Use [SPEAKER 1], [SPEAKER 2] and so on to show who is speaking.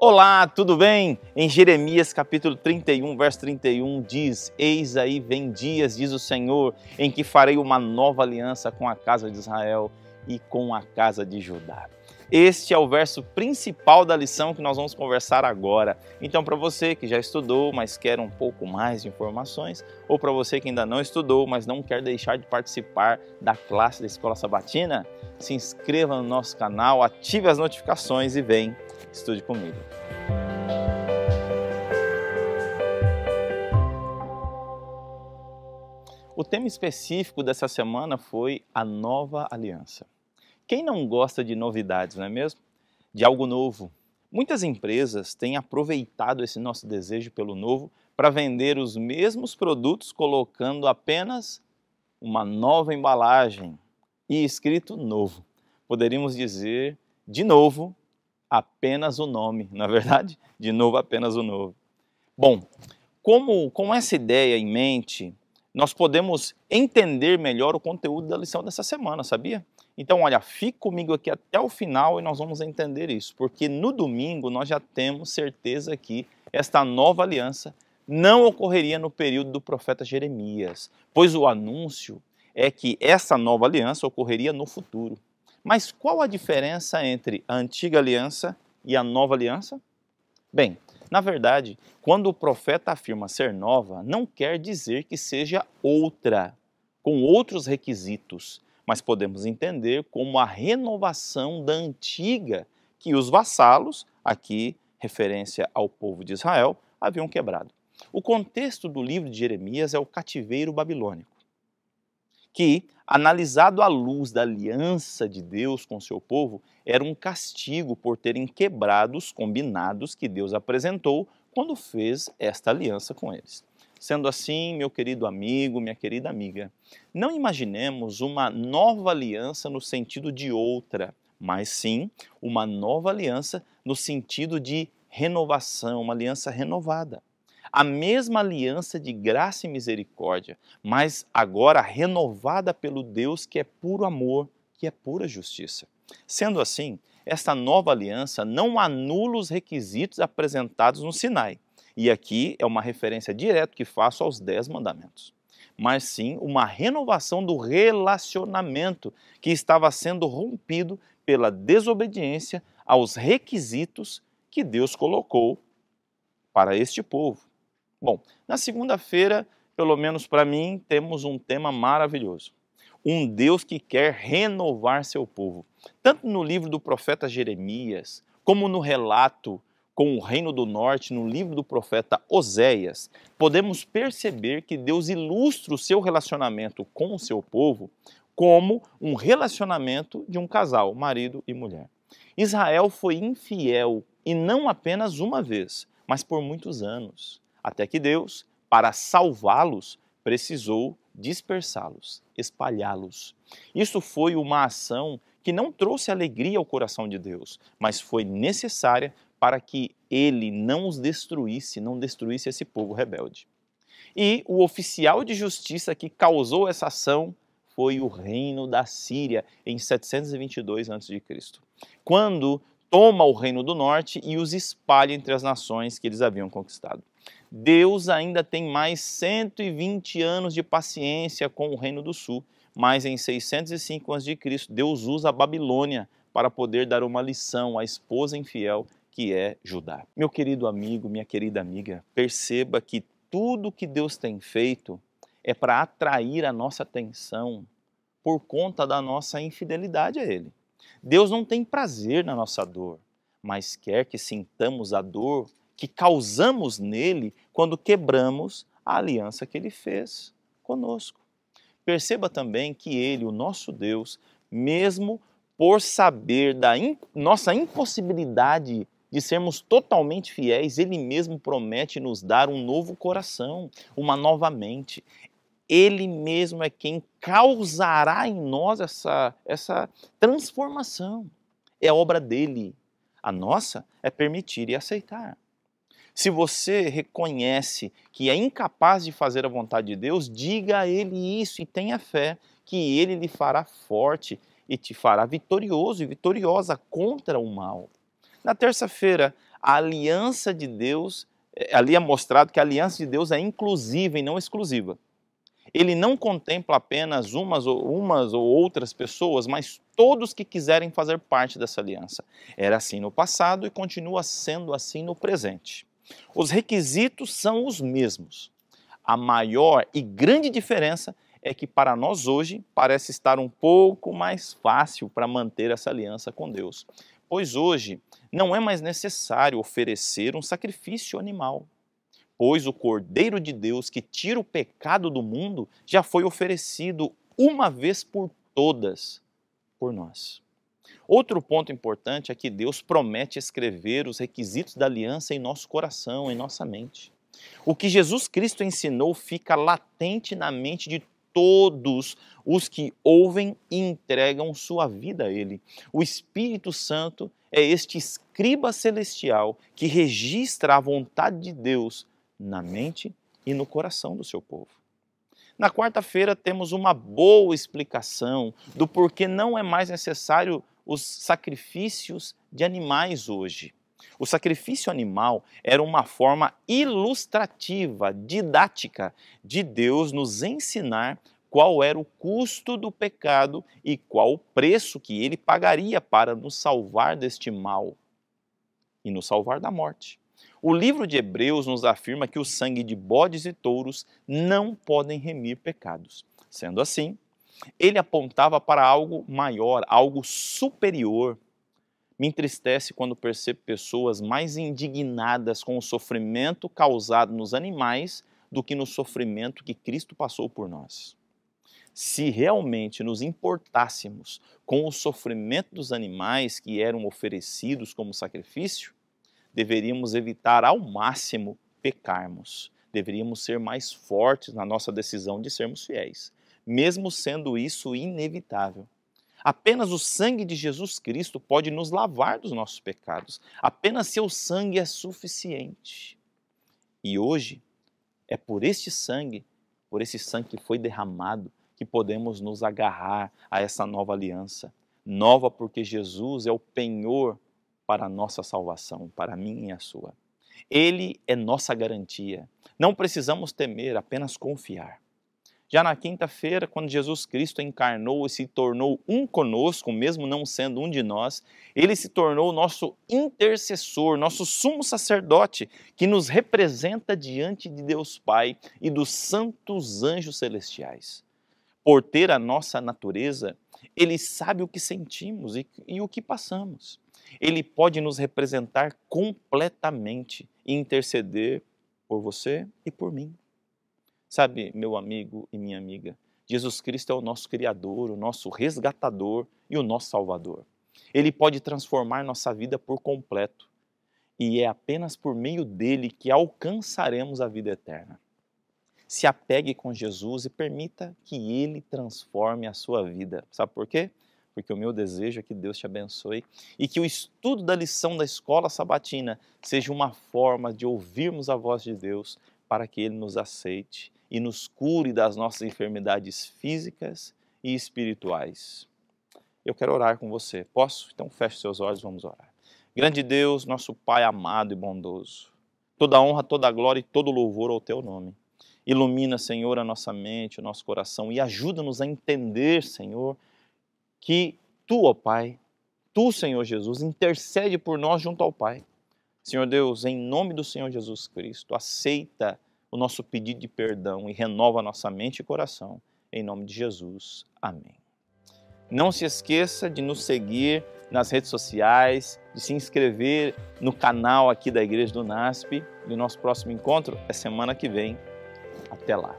[SPEAKER 1] Olá, tudo bem? Em Jeremias capítulo 31, verso 31 diz: Eis aí vem dias, diz o Senhor, em que farei uma nova aliança com a casa de Israel e com a casa de Judá. Este é o verso principal da lição que nós vamos conversar agora. Então, para você que já estudou, mas quer um pouco mais de informações, ou para você que ainda não estudou, mas não quer deixar de participar da classe da Escola Sabatina, se inscreva no nosso canal, ative as notificações e vem estude comigo. O tema específico dessa semana foi a nova aliança. Quem não gosta de novidades, não é mesmo? De algo novo. Muitas empresas têm aproveitado esse nosso desejo pelo novo para vender os mesmos produtos colocando apenas uma nova embalagem e escrito novo. Poderíamos dizer, de novo, apenas o nome, na é verdade, de novo apenas o novo. Bom, como com essa ideia em mente, nós podemos entender melhor o conteúdo da lição dessa semana, sabia? Então, olha, fique comigo aqui até o final e nós vamos entender isso, porque no domingo nós já temos certeza que esta nova aliança não ocorreria no período do profeta Jeremias, pois o anúncio é que essa nova aliança ocorreria no futuro. Mas qual a diferença entre a antiga aliança e a nova aliança? Bem, na verdade, quando o profeta afirma ser nova, não quer dizer que seja outra, com outros requisitos, mas podemos entender como a renovação da antiga que os vassalos, aqui referência ao povo de Israel, haviam quebrado. O contexto do livro de Jeremias é o cativeiro babilônico, que, analisado à luz da aliança de Deus com seu povo, era um castigo por terem quebrado os combinados que Deus apresentou quando fez esta aliança com eles. Sendo assim, meu querido amigo, minha querida amiga, não imaginemos uma nova aliança no sentido de outra, mas sim uma nova aliança no sentido de renovação, uma aliança renovada. A mesma aliança de graça e misericórdia, mas agora renovada pelo Deus que é puro amor, que é pura justiça. Sendo assim, esta nova aliança não anula os requisitos apresentados no Sinai e aqui é uma referência direta que faço aos dez mandamentos, mas sim uma renovação do relacionamento que estava sendo rompido pela desobediência aos requisitos que Deus colocou para este povo. Bom, na segunda-feira, pelo menos para mim, temos um tema maravilhoso. Um Deus que quer renovar seu povo. Tanto no livro do profeta Jeremias, como no relato com o Reino do Norte no livro do profeta Oséias, podemos perceber que Deus ilustra o seu relacionamento com o seu povo como um relacionamento de um casal, marido e mulher. Israel foi infiel e não apenas uma vez, mas por muitos anos, até que Deus, para salvá-los, precisou dispersá-los, espalhá-los. Isso foi uma ação que não trouxe alegria ao coração de Deus, mas foi necessária para que ele não os destruísse, não destruísse esse povo rebelde. E o oficial de justiça que causou essa ação foi o reino da Síria em 722 a.C. Quando toma o reino do norte e os espalha entre as nações que eles haviam conquistado. Deus ainda tem mais 120 anos de paciência com o reino do sul, mas em 605 a.C. Deus usa a Babilônia para poder dar uma lição à esposa infiel que é Judá. Meu querido amigo, minha querida amiga, perceba que tudo que Deus tem feito é para atrair a nossa atenção por conta da nossa infidelidade a Ele. Deus não tem prazer na nossa dor, mas quer que sintamos a dor que causamos nele quando quebramos a aliança que ele fez conosco. Perceba também que ele, o nosso Deus, mesmo por saber da in nossa impossibilidade de sermos totalmente fiéis, Ele mesmo promete nos dar um novo coração, uma nova mente. Ele mesmo é quem causará em nós essa, essa transformação. É obra dele. A nossa é permitir e aceitar. Se você reconhece que é incapaz de fazer a vontade de Deus, diga a Ele isso e tenha fé que Ele lhe fará forte e te fará vitorioso e vitoriosa contra o mal. Na terça-feira, a aliança de Deus, é, ali é mostrado que a aliança de Deus é inclusiva e não exclusiva. Ele não contempla apenas umas ou, umas ou outras pessoas, mas todos que quiserem fazer parte dessa aliança. Era assim no passado e continua sendo assim no presente. Os requisitos são os mesmos. A maior e grande diferença é que para nós hoje parece estar um pouco mais fácil para manter essa aliança com Deus. Pois hoje não é mais necessário oferecer um sacrifício animal, pois o Cordeiro de Deus que tira o pecado do mundo já foi oferecido uma vez por todas por nós. Outro ponto importante é que Deus promete escrever os requisitos da aliança em nosso coração, em nossa mente. O que Jesus Cristo ensinou fica latente na mente de todos os que ouvem e entregam sua vida a Ele. O Espírito Santo é este escriba celestial que registra a vontade de Deus na mente e no coração do seu povo. Na quarta-feira temos uma boa explicação do porquê não é mais necessário os sacrifícios de animais hoje. O sacrifício animal era uma forma ilustrativa, didática, de Deus nos ensinar qual era o custo do pecado e qual o preço que ele pagaria para nos salvar deste mal e nos salvar da morte. O livro de Hebreus nos afirma que o sangue de bodes e touros não podem remir pecados. Sendo assim, ele apontava para algo maior, algo superior, me entristece quando percebo pessoas mais indignadas com o sofrimento causado nos animais do que no sofrimento que Cristo passou por nós. Se realmente nos importássemos com o sofrimento dos animais que eram oferecidos como sacrifício, deveríamos evitar ao máximo pecarmos. Deveríamos ser mais fortes na nossa decisão de sermos fiéis, mesmo sendo isso inevitável. Apenas o sangue de Jesus Cristo pode nos lavar dos nossos pecados. Apenas seu sangue é suficiente. E hoje é por este sangue, por esse sangue que foi derramado, que podemos nos agarrar a essa nova aliança. Nova porque Jesus é o penhor para a nossa salvação, para a minha e a sua. Ele é nossa garantia. Não precisamos temer, apenas confiar. Já na quinta-feira, quando Jesus Cristo encarnou e se tornou um conosco, mesmo não sendo um de nós, ele se tornou nosso intercessor, nosso sumo sacerdote, que nos representa diante de Deus Pai e dos santos anjos celestiais. Por ter a nossa natureza, ele sabe o que sentimos e, e o que passamos. Ele pode nos representar completamente e interceder por você e por mim. Sabe, meu amigo e minha amiga, Jesus Cristo é o nosso Criador, o nosso resgatador e o nosso Salvador. Ele pode transformar nossa vida por completo. E é apenas por meio dele que alcançaremos a vida eterna. Se apegue com Jesus e permita que ele transforme a sua vida. Sabe por quê? Porque o meu desejo é que Deus te abençoe e que o estudo da lição da escola sabatina seja uma forma de ouvirmos a voz de Deus para que ele nos aceite e nos cure das nossas enfermidades físicas e espirituais. Eu quero orar com você. Posso? Então feche seus olhos, vamos orar. Grande Deus, nosso Pai amado e bondoso, toda honra, toda glória e todo louvor ao teu nome. Ilumina, Senhor, a nossa mente, o nosso coração e ajuda-nos a entender, Senhor, que tu, ó Pai, tu, Senhor Jesus, intercede por nós junto ao Pai. Senhor Deus, em nome do Senhor Jesus Cristo, aceita o nosso pedido de perdão e renova nossa mente e coração. Em nome de Jesus. Amém. Não se esqueça de nos seguir nas redes sociais, de se inscrever no canal aqui da Igreja do NASP. E o nosso próximo encontro é semana que vem. Até lá.